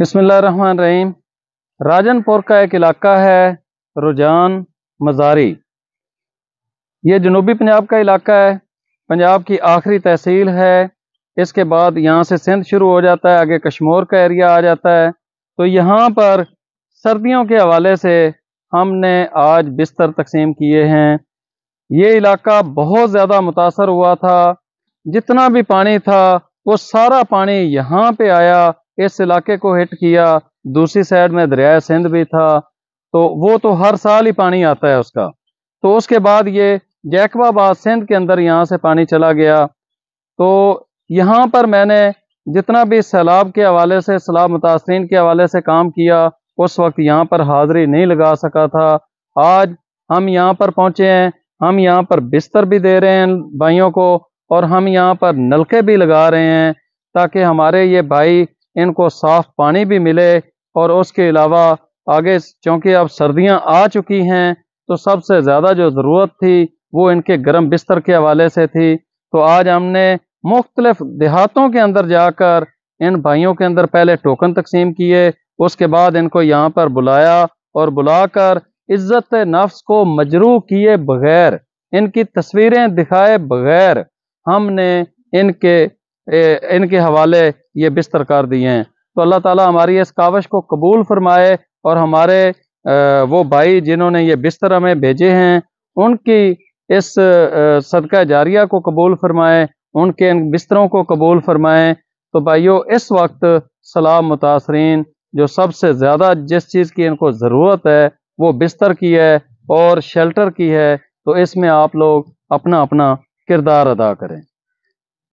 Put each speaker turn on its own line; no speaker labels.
रहीम राजनपुर का एक इलाका है रुझान मजारी ये जनूबी पंजाब का इलाका है पंजाब की आखिरी तहसील है इसके बाद यहाँ से सिंध शुरू हो जाता है आगे कश्मोर का एरिया आ जाता है तो यहाँ पर सर्दियों के हवाले से हमने आज बिस्तर तकसीम किए हैं ये इलाका बहुत ज़्यादा मुतासर हुआ था जितना भी पानी था वो सारा पानी यहाँ पे आया इस इलाके को हिट किया दूसरी साइड में दरियाए सिंध भी था तो वो तो हर साल ही पानी आता है उसका तो उसके बाद ये जैकबाबाद सिंध के अंदर यहाँ से पानी चला गया तो यहाँ पर मैंने जितना भी सैलाब के हवाले से सैलाब मुतासरीन के हवाले से काम किया उस वक्त यहाँ पर हाजिरी नहीं लगा सका था आज हम यहाँ पर पहुँचे हैं हम यहाँ पर बिस्तर भी दे रहे हैं भाइयों को और हम यहाँ पर नलके भी लगा रहे हैं ताकि हमारे ये भाई इनको साफ़ पानी भी मिले और उसके अलावा आगे चूँकि अब सर्दियाँ आ चुकी हैं तो सबसे ज़्यादा जो ज़रूरत थी वो इनके गर्म बिस्तर के हवाले से थी तो आज हमने मुख्तलफ़ देहातों के अंदर जाकर इन भाइयों के अंदर पहले टोकन तकसीम किए उसके बाद इनको यहाँ पर बुलाया और बुलाकर इज़्ज़त नफ्स को मजरू किए बगैर इनकी तस्वीरें दिखाए बगैर हमने इनके इनके हवाले ये बिस्तर कर दिए हैं तो अल्लाह ताला हमारी इस कावश को कबूल फरमाए और हमारे वो भाई जिन्होंने ये बिस्तर हमें भेजे हैं उनकी इस सदका जारिया को कबूल फरमाए उनके इन बिस्तरों को कबूल फरमाए तो भाइयों इस वक्त सलाम मुतासरीन जो सबसे ज़्यादा जिस चीज़ की इनको ज़रूरत है वो बिस्तर की है और शेल्टर की है तो इसमें आप लोग अपना अपना किरदार अदा करें